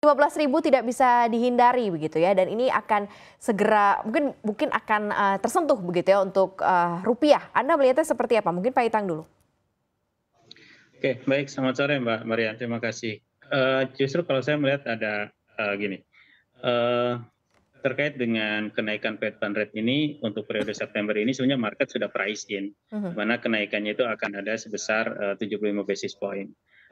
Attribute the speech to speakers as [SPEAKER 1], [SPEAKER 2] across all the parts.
[SPEAKER 1] ribu tidak bisa dihindari begitu ya dan ini akan segera mungkin mungkin akan uh, tersentuh begitu ya untuk uh, rupiah. Anda melihatnya seperti apa? Mungkin Pak Itang dulu.
[SPEAKER 2] Oke, baik selamat sore Mbak Maria. Terima kasih. Uh, justru kalau saya melihat ada uh, gini. Uh, terkait dengan kenaikan Fed Fund Rate ini untuk periode September ini sebenarnya market sudah price in uh mhm. -huh. mana kenaikannya itu akan ada sebesar uh, 75 basis point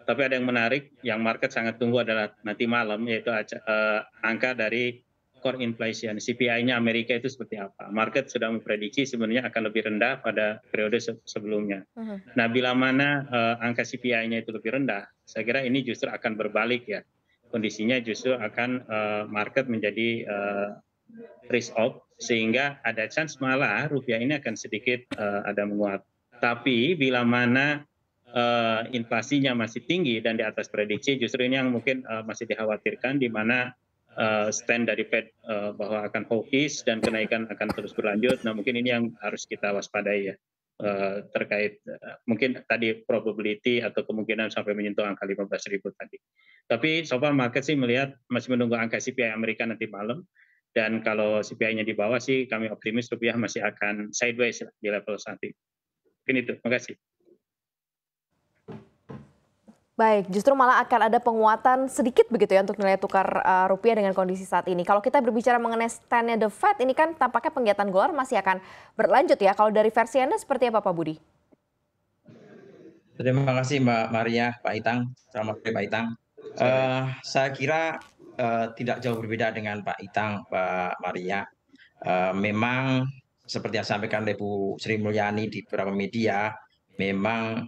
[SPEAKER 2] tapi ada yang menarik yang market sangat tunggu adalah nanti malam yaitu eh, angka dari core inflation CPI-nya Amerika itu seperti apa. Market sudah memprediksi sebenarnya akan lebih rendah pada periode sebelumnya. Uh-huh. Nah, bila mana uh, angka CPI-nya itu lebih rendah, saya kira ini justru akan berbalik ya. Kondisinya justru akan uh, market menjadi uh, risk off sehingga ada chance malah rupiah ini akan sedikit uh, ada menguat. Tapi bila mana uh, inflasinya masih tinggi dan di atas prediksi, justru ini yang mungkin uh, masih dikhawatirkan di mana uh, stand dari Fed uh, bahwa akan hawkish dan kenaikan akan terus berlanjut. Nah, mungkin ini yang harus kita waspadai ya. Uh, terkait uh, mungkin tadi probability atau kemungkinan sampai menyentuh angka 15.000 tadi. Tapi so far market sih melihat masih menunggu angka CPI Amerika nanti malam dan kalau CPI-nya di bawah sih kami optimis rupiah masih akan sideways di level saat ini. Mungkin itu. Terima kasih.
[SPEAKER 1] Baik, justru malah akan ada penguatan sedikit begitu ya untuk nilai tukar uh, rupiah dengan kondisi saat ini. Kalau kita berbicara mengenai stand-nya The Fed, ini kan tampaknya penggiatan dolar masih akan berlanjut ya. Kalau dari versi Anda seperti apa Pak Budi?
[SPEAKER 3] Terima kasih Mbak Maria, Pak Itang. Selamat sore Pak Itang. Uh, saya kira uh, tidak jauh berbeda dengan Pak Itang, Pak Maria. Uh, memang seperti yang sampaikan oleh Bu Sri Mulyani di beberapa media, memang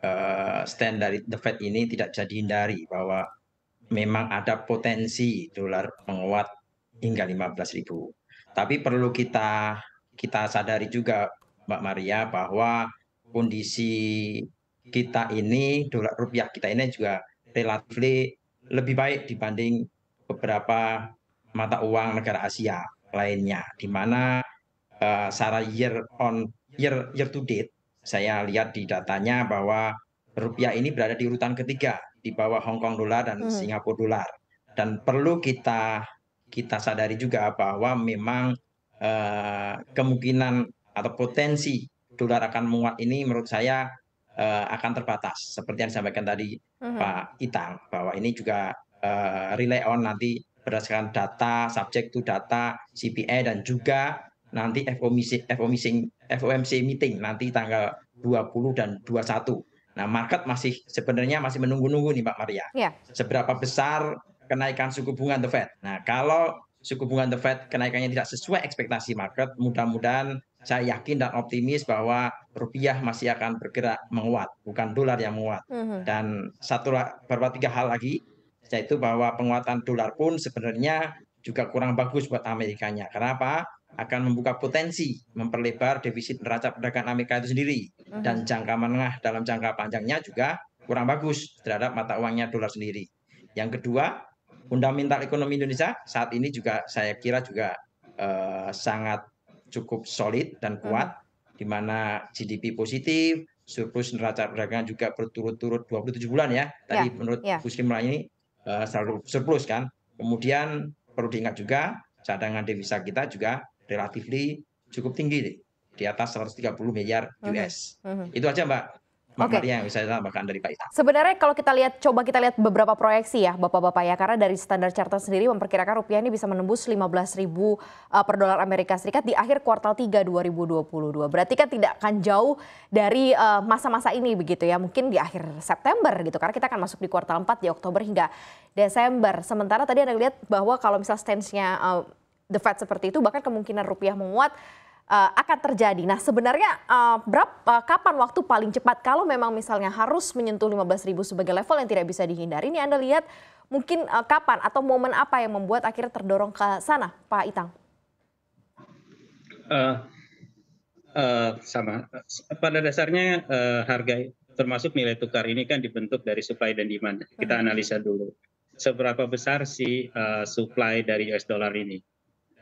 [SPEAKER 3] Eh, stand dari The Fed ini tidak bisa dihindari bahwa memang ada potensi dolar menguat hingga 15.000. Tapi perlu kita kita sadari juga Mbak Maria bahwa kondisi kita ini dolar rupiah kita ini juga relatif lebih baik dibanding beberapa mata uang negara Asia lainnya di mana uh, secara year on year year to date saya lihat di datanya bahwa rupiah ini berada di urutan ketiga di bawah Hong Kong dolar dan hmm. Singapura dolar. Dan perlu kita kita sadari juga bahwa memang uh, kemungkinan atau potensi dolar akan menguat ini menurut saya uh, akan terbatas. Seperti yang disampaikan tadi hmm. Pak Itang bahwa ini juga uh, eh, relay on nanti berdasarkan data subjek to data CPI dan juga nanti FOMC, FOMC, FOMC meeting nanti tanggal 20 dan 21. Nah, market masih sebenarnya masih menunggu-nunggu nih Pak Maria. Yeah. Seberapa besar kenaikan suku bunga The Fed. Nah, kalau suku bunga The Fed kenaikannya tidak sesuai ekspektasi market, mudah-mudahan saya yakin dan optimis bahwa rupiah masih akan bergerak menguat, bukan dolar yang menguat. Mm -hmm. Dan satu beberapa tiga hal lagi, yaitu bahwa penguatan dolar pun sebenarnya juga kurang bagus buat Amerikanya. Kenapa? akan membuka potensi memperlebar defisit neraca perdagangan Amerika itu sendiri mhm. dan jangka menengah dalam jangka panjangnya juga kurang bagus terhadap mata uangnya dolar sendiri. Yang kedua, fundamental ekonomi Indonesia saat ini juga saya kira juga eh, sangat cukup solid dan mhm. kuat di mana GDP positif, surplus neraca perdagangan juga berturut-turut 27 bulan ya. ya Tadi ya, menurut ya. Bu Sri ini uh, selalu surplus kan. Kemudian perlu diingat juga cadangan devisa kita juga relatively cukup tinggi di atas 130 miliar US. Uh -huh. Itu aja Mbak. Makanya okay. yang bisa dari Pak Ita.
[SPEAKER 1] Sebenarnya kalau kita lihat, coba kita lihat beberapa proyeksi ya Bapak-Bapak ya, karena dari standar Charter sendiri memperkirakan rupiah ini bisa menembus 15 ribu eh, per dolar Amerika Serikat di akhir kuartal 3 2022. Berarti kan tidak akan jauh dari eh, masa-masa ini begitu ya, mungkin di akhir September gitu, karena kita akan masuk di kuartal 4 di Oktober hingga Desember. Sementara tadi Anda lihat bahwa kalau misalnya stance-nya eh, the Fed seperti itu bahkan kemungkinan rupiah menguat uh, akan terjadi. Nah, sebenarnya uh, eh, berapa uh, eh, kapan waktu paling cepat kalau memang misalnya harus menyentuh 15.000 sebagai level yang tidak bisa dihindari? Ini Anda lihat mungkin uh, kapan atau momen apa yang membuat akhirnya terdorong ke sana, Pak Itang?
[SPEAKER 2] Uh, uh, sama. Pada dasarnya uh, harga termasuk nilai tukar ini kan dibentuk dari supply dan demand. Kita hmm. analisa dulu seberapa besar si uh, supply dari US dollar ini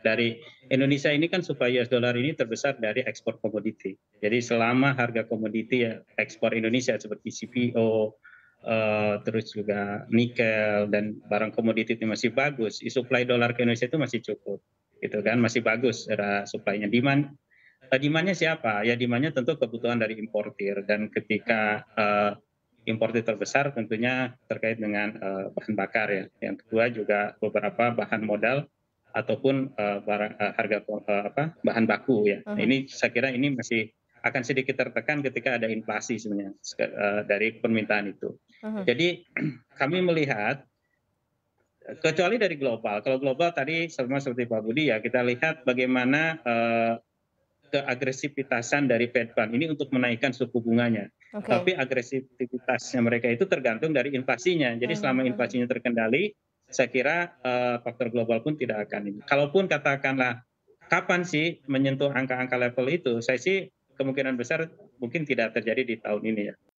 [SPEAKER 2] dari Indonesia ini kan supaya US dollar ini terbesar dari ekspor komoditi. Jadi selama harga komoditi ya, ekspor Indonesia seperti CPO, Uh, eh, terus juga nikel dan barang komoditi itu masih bagus, supply dolar ke Indonesia itu masih cukup, gitu kan, masih bagus era supply-nya. Demand, uh, siapa? Ya dimannya tentu kebutuhan dari importir dan ketika uh, importir terbesar tentunya terkait dengan uh, bahan bakar ya. Yang kedua juga beberapa bahan modal ataupun uh, eh, barang, uh, eh, harga uh, apa bahan baku ya. Uh nah, -huh. Ini saya kira ini masih akan sedikit tertekan ketika ada inflasi sebenarnya uh, dari permintaan itu. Uh -huh. Jadi kami melihat kecuali dari global. Kalau global tadi sama seperti Pak Budi ya kita lihat bagaimana uh, keagresivitasan dari Fed Fund ini untuk menaikkan suku bunganya. Okay. Tapi agresivitasnya mereka itu tergantung dari inflasinya. Jadi selama inflasinya terkendali, saya kira eh, faktor global pun tidak akan ini. Kalaupun katakanlah kapan sih menyentuh angka angka level itu, saya sih kemungkinan besar mungkin tidak terjadi di tahun ini ya